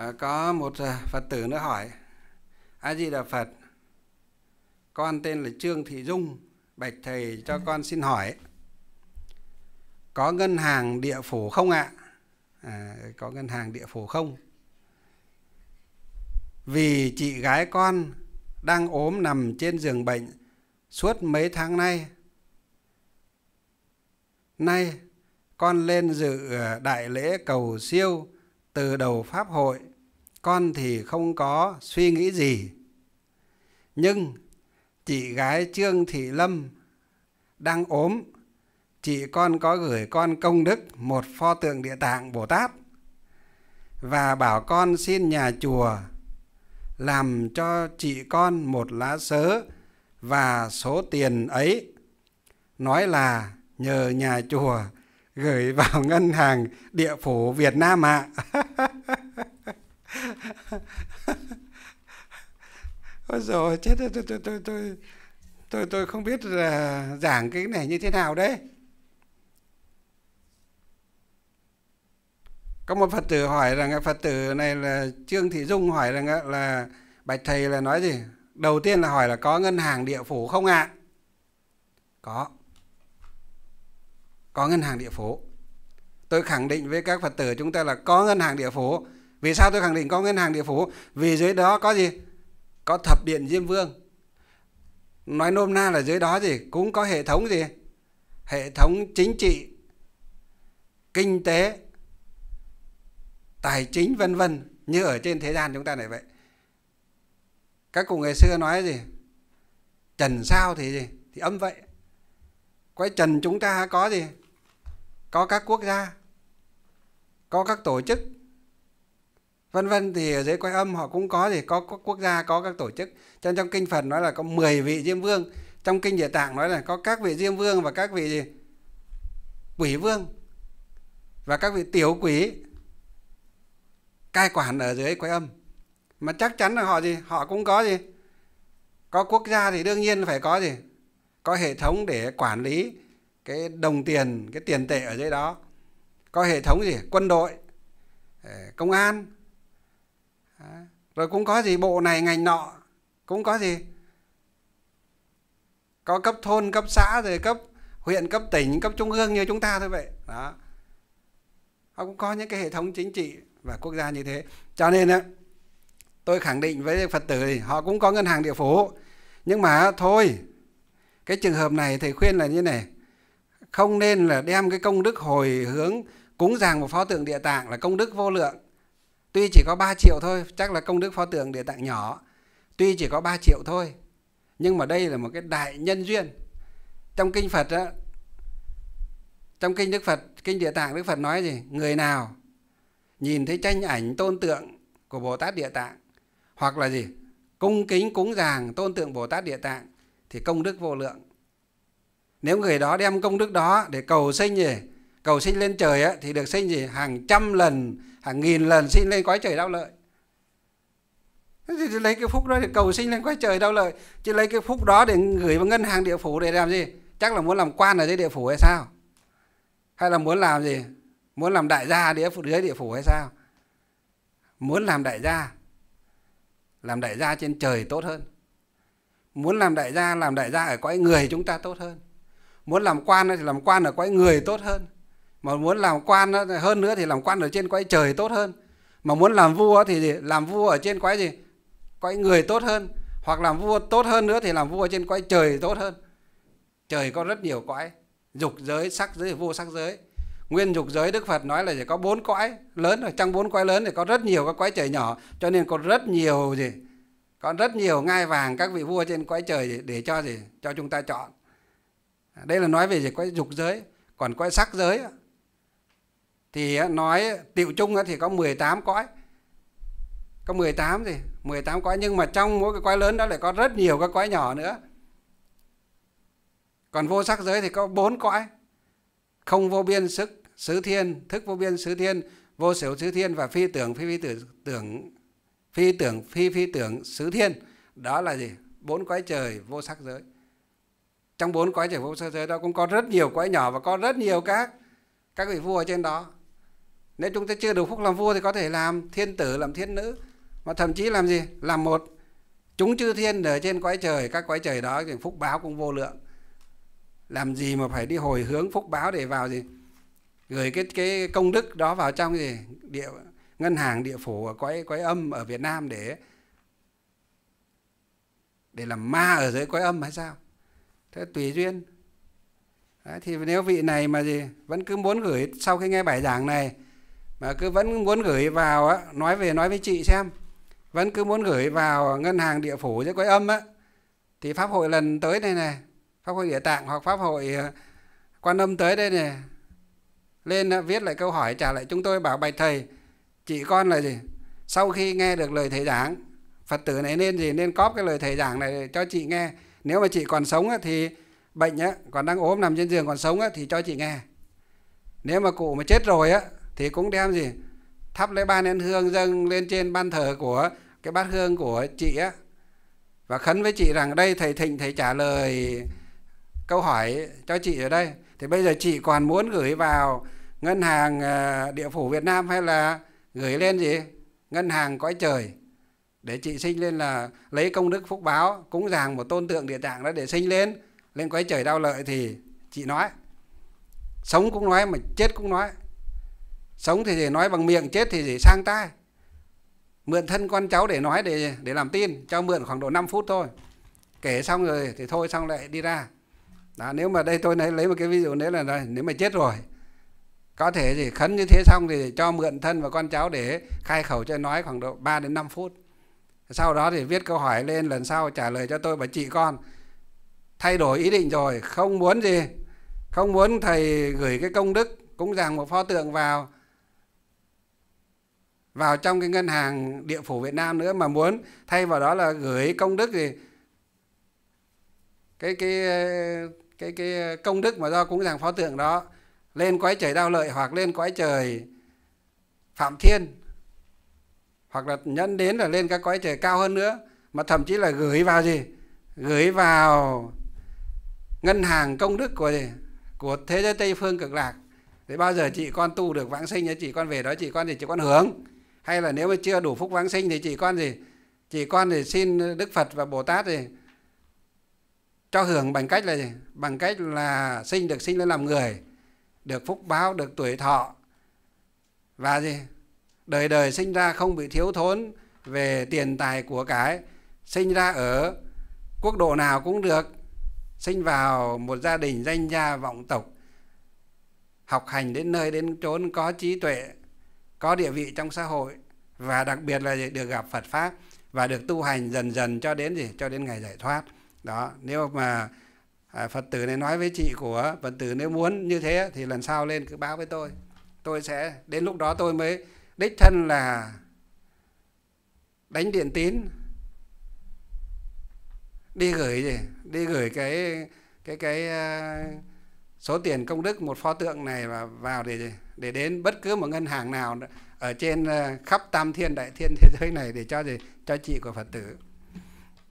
à, có một ờ, phật tử nữa hỏi a di đà phật con tên là trương thị dung bạch thầy cho ừ. con xin hỏi có ngân hàng địa phủ không ạ à? à, có ngân hàng địa phủ không vì chị gái con đang ốm nằm trên giường bệnh suốt mấy tháng nay nay con lên dự ờ, đại lễ cầu siêu từ đầu pháp hội con thì không có suy nghĩ gì nhưng chị gái trương thị lâm đang ốm chị con có gửi con công đức một pho tượng địa tạng bồ tát và bảo con xin nhà chùa làm cho chị con một lá sớ và số tiền ấy nói là nhờ nhà chùa gửi vào ngân hàng địa phủ Việt Nam ạ. À. ôi rồi chết tôi tôi tôi tôi tôi tôi không biết là giảng cái này như thế nào đấy có một phật tử hỏi rằng phật tử này là trương thị dung hỏi rằng là bạch thầy là nói gì đầu tiên là hỏi là có ngân hàng địa phủ không ạ à? có có ngân hàng địa phủ tôi khẳng định với các phật tử chúng ta là có ngân hàng địa phủ vì sao tôi khẳng định có ngân hàng địa phủ? Vì dưới đó có gì? Có thập điện Diêm Vương. Nói nôm na là dưới đó gì? Cũng có hệ thống gì? Hệ thống chính trị, kinh tế, tài chính vân vân như ở trên thế gian chúng ta này vậy. Các cụ ngày xưa nói gì? Trần sao thì gì? Thì âm vậy. Quái trần chúng ta có gì? Có các quốc gia, có các tổ chức, vân vân thì ở dưới cõi âm họ cũng có gì có, có quốc gia có các tổ chức cho nên trong kinh Phật nói là có 10 vị Diêm Vương trong kinh Địa Tạng nói là có các vị Diêm Vương và các vị gì? quỷ vương và các vị tiểu quỷ cai quản ở dưới quái âm mà chắc chắn là họ gì họ cũng có gì có quốc gia thì đương nhiên phải có gì có hệ thống để quản lý cái đồng tiền cái tiền tệ ở dưới đó có hệ thống gì quân đội ờ, công an à, rồi cũng có gì bộ này ngành nọ cũng có gì có cấp thôn cấp xã rồi cấp huyện cấp tỉnh cấp trung ương như chúng ta thôi vậy đó họ cũng có những cái hệ thống chính trị và quốc gia như thế cho nên tôi khẳng định với phật tử thì họ cũng có ngân hàng địa phủ nhưng mà thôi cái trường hợp này thầy khuyên là như này không nên là đem cái công đức hồi hướng cúng dàng một pho tượng địa tạng là công đức vô lượng Tuy chỉ có 3 triệu thôi, chắc là công đức pho tượng địa tạng nhỏ. Tuy chỉ có 3 triệu thôi, nhưng mà đây là một cái đại nhân duyên. Trong kinh Phật đó, trong kinh Đức Phật, kinh Địa Tạng Đức Phật nói gì? Người nào nhìn thấy tranh ảnh tôn tượng của Bồ Tát Địa Tạng hoặc là gì? Cung kính cúng dàng tôn tượng Bồ Tát Địa Tạng thì công đức vô lượng. Nếu người đó đem công đức đó để cầu sinh gì? cầu sinh lên trời ấy, thì được sinh gì hàng trăm lần hàng nghìn lần sinh lên quái trời đau lợi thì lấy cái phúc đó để cầu sinh lên quái trời đau lợi chứ lấy cái phúc đó để gửi vào ngân hàng địa phủ để làm gì chắc là muốn làm quan ở dưới địa phủ hay sao hay là muốn làm gì muốn làm đại gia địa phủ dưới địa phủ hay sao muốn làm đại gia làm đại gia trên trời tốt hơn muốn làm đại gia làm đại gia ở cõi người chúng ta tốt hơn muốn làm quan thì làm quan ở cõi người tốt hơn mà muốn làm quan hơn nữa thì làm quan ở trên cõi trời tốt hơn mà muốn làm vua thì làm vua ở trên cõi gì cõi người tốt hơn hoặc làm vua tốt hơn nữa thì làm vua trên cõi trời tốt hơn trời có rất nhiều quái dục giới sắc giới vua sắc giới nguyên dục giới đức phật nói là chỉ có bốn quái lớn rồi trong bốn quái lớn thì có rất nhiều các quái trời nhỏ cho nên có rất nhiều gì có rất nhiều ngai vàng các vị vua trên cõi trời để cho gì cho chúng ta chọn đây là nói về gì quái dục giới còn quái sắc giới thì nói tiểu chung thì có 18 cõi có 18 gì 18 cõi nhưng mà trong mỗi cái cõi lớn đó lại có rất nhiều các cõi nhỏ nữa còn vô sắc giới thì có bốn cõi không vô biên sức xứ thiên thức vô biên xứ thiên vô sở xứ thiên và phi tưởng phi phi tưởng tưởng phi tưởng phi phi tưởng xứ thiên đó là gì bốn cõi trời vô sắc giới trong bốn cõi trời vô sắc giới đó cũng có rất nhiều cõi nhỏ và có rất nhiều các các vị vua ở trên đó nếu chúng ta chưa đủ phúc làm vua thì có thể làm thiên tử làm thiên nữ mà thậm chí làm gì làm một chúng chư thiên ở trên quái trời các quái trời đó thì phúc báo cũng vô lượng làm gì mà phải đi hồi hướng phúc báo để vào gì gửi cái cái công đức đó vào trong gì địa ngân hàng địa phủ ở quái quái âm ở Việt Nam để để làm ma ở dưới quái âm hay sao thế tùy duyên Đấy, thì nếu vị này mà gì vẫn cứ muốn gửi sau khi nghe bài giảng này mà cứ vẫn muốn gửi vào á nói về nói với chị xem vẫn cứ muốn gửi vào ngân hàng địa phủ dưới quái âm á thì pháp hội lần tới đây này pháp hội địa tạng hoặc pháp hội ờ, quan âm tới đây này lên ờ, viết lại câu hỏi trả lại chúng tôi bảo bạch thầy chị con là gì sau khi nghe được lời thầy giảng phật tử này nên gì nên cóp cái lời thầy giảng này cho chị nghe nếu mà chị còn sống á, thì bệnh á, còn đang ốm nằm trên giường còn sống á, thì cho chị nghe nếu mà cụ mà chết rồi á thì cũng đem gì thắp lấy ba nén hương dâng lên trên ban thờ của cái bát hương của chị á và khấn với chị rằng đây thầy thịnh thầy trả lời câu hỏi cho chị ở đây thì bây giờ chị còn muốn gửi vào ngân hàng ờ, địa phủ Việt Nam hay là gửi lên gì ngân hàng cõi trời để chị sinh lên là lấy công đức phúc báo cúng dường một tôn tượng địa tạng đó để sinh lên lên cõi trời đau lợi thì chị nói sống cũng nói mà chết cũng nói sống thì để nói bằng miệng chết thì để sang tai mượn thân con cháu để nói để để làm tin cho mượn khoảng độ 5 phút thôi kể xong rồi thì thôi xong lại đi ra đó, nếu mà đây tôi lấy một cái ví dụ nếu là nếu mà chết rồi có thể gì khấn như thế xong thì cho mượn thân và con cháu để khai khẩu cho nói khoảng độ 3 đến 5 phút sau đó thì viết câu hỏi lên lần sau trả lời cho tôi và chị con thay đổi ý định rồi không muốn gì không muốn thầy gửi cái công đức cũng dàng một pho tượng vào vào trong cái ngân hàng địa phủ Việt Nam nữa mà muốn thay vào đó là gửi công đức thì cái cái cái cái công đức mà do cúng dường pho tượng đó lên quái trời đau lợi hoặc lên quái trời phạm thiên hoặc là nhân đến là lên các quái trời cao hơn nữa mà thậm chí là gửi vào gì gửi vào ngân hàng công đức của gì? của thế giới tây phương cực lạc để bao giờ chị con tu được vãng sinh chị con về đó chị con thì chị con hướng hay là nếu mà chưa đủ phúc vãng sinh thì chỉ con gì chỉ con thì xin đức phật và bồ tát thì cho hưởng bằng cách là gì bằng cách là sinh được sinh lên làm người được phúc báo được tuổi thọ và gì đời đời sinh ra không bị thiếu thốn về tiền tài của cái sinh ra ở quốc độ nào cũng được sinh vào một gia đình danh gia vọng tộc học hành đến nơi đến chốn có trí tuệ có địa vị trong xã hội và đặc biệt là được gặp Phật pháp và được tu hành dần dần cho đến gì cho đến ngày giải thoát đó nếu mà à, Phật tử này nói với chị của Phật tử nếu muốn như thế thì lần sau lên cứ báo với tôi tôi sẽ đến lúc đó tôi mới đích thân là đánh điện tín đi gửi gì đi gửi cái cái cái à, số tiền công đức một pho tượng này vào vào để gì để đến bất cứ một ngân hàng nào ở trên ờ, khắp tam thiên đại thiên thế giới này để cho gì cho chị của phật tử